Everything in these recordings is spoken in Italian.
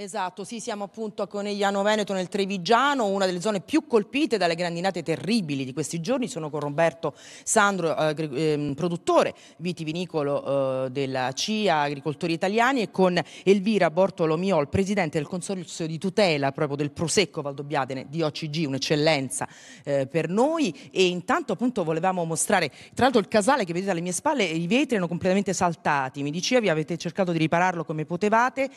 Esatto, sì, siamo appunto a Conegliano Veneto nel Trevigiano, una delle zone più colpite dalle grandinate terribili di questi giorni. Sono con Roberto Sandro, eh, ehm, produttore vitivinicolo eh, della CIA Agricoltori Italiani e con Elvira Bortolo Miol, presidente del consorzio di tutela proprio del Prosecco Valdobbiadene di OCG, un'eccellenza eh, per noi e intanto appunto volevamo mostrare, tra l'altro il casale che vedete alle mie spalle, i vetri erano completamente saltati, mi diceva, dicevi avete cercato di ripararlo come potevate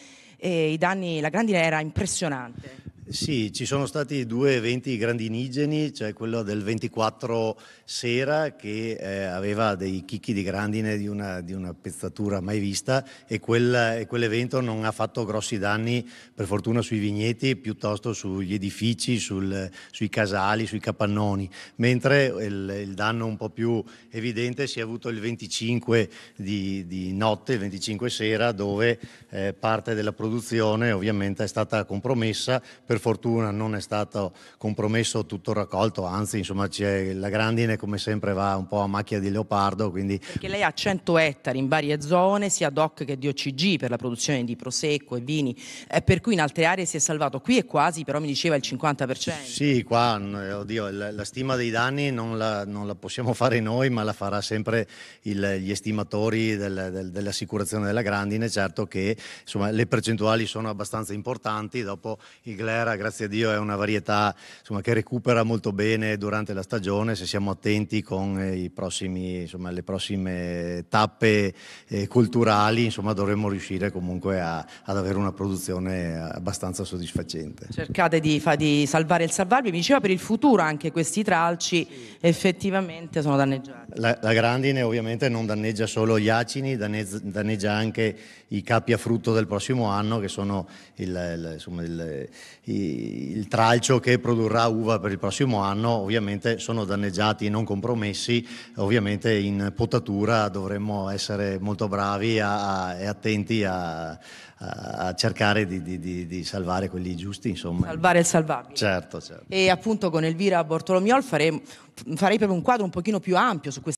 e i danni la grandine era impressionante. Sì, ci sono stati due eventi grandinigeni, cioè quello del 24 sera che eh, aveva dei chicchi di grandine di una, di una pezzatura mai vista e, quel, e, quell'evento non ha fatto grossi danni per fortuna sui vigneti, piuttosto sugli edifici, sul, sui casali, sui capannoni, mentre il, il, danno un po' più evidente si è avuto il 25 di, di notte, il 25 sera, dove eh, parte della produzione ovviamente è stata compromessa per fortuna non è stato compromesso tutto il raccolto, anzi insomma la grandine come sempre va un po' a macchia di leopardo. Quindi... Perché lei ha 100 ettari in varie zone, sia DOC che DOCG per la produzione di prosecco e vini, eh, per cui in altre aree si è salvato. Qui è quasi, però mi diceva il 50%. Sì, qua oddio, la, la stima dei danni non la, non la, possiamo fare noi, ma la farà sempre il, gli estimatori del, del, dell'assicurazione della grandine, certo che insomma, le percentuali sono abbastanza importanti, dopo il GLE Matera, grazie a Dio, è una varietà insomma, che recupera molto bene durante la stagione, se siamo attenti con eh, prossimi, insomma, le prossime tappe eh, culturali, insomma, dovremmo riuscire comunque a, ad avere una produzione abbastanza soddisfacente. Cercate di, fa, di salvare il salvabile, mi diceva per il futuro anche questi tralci sì. effettivamente sono danneggiati. La, la, grandine ovviamente non danneggia solo gli acini, danneggia, danneggia anche i capi a frutto del prossimo anno che sono il, il, insomma, il, il tralcio che produrrà uva per il prossimo anno ovviamente sono danneggiati e non compromessi, ovviamente in potatura dovremmo essere molto bravi a, a, e attenti a, a cercare di, di, di, salvare quelli giusti, insomma. Salvare il salvabile. Certo, certo. E appunto con Elvira Bortolomiol farei, farei proprio un quadro un pochino più ampio su questo.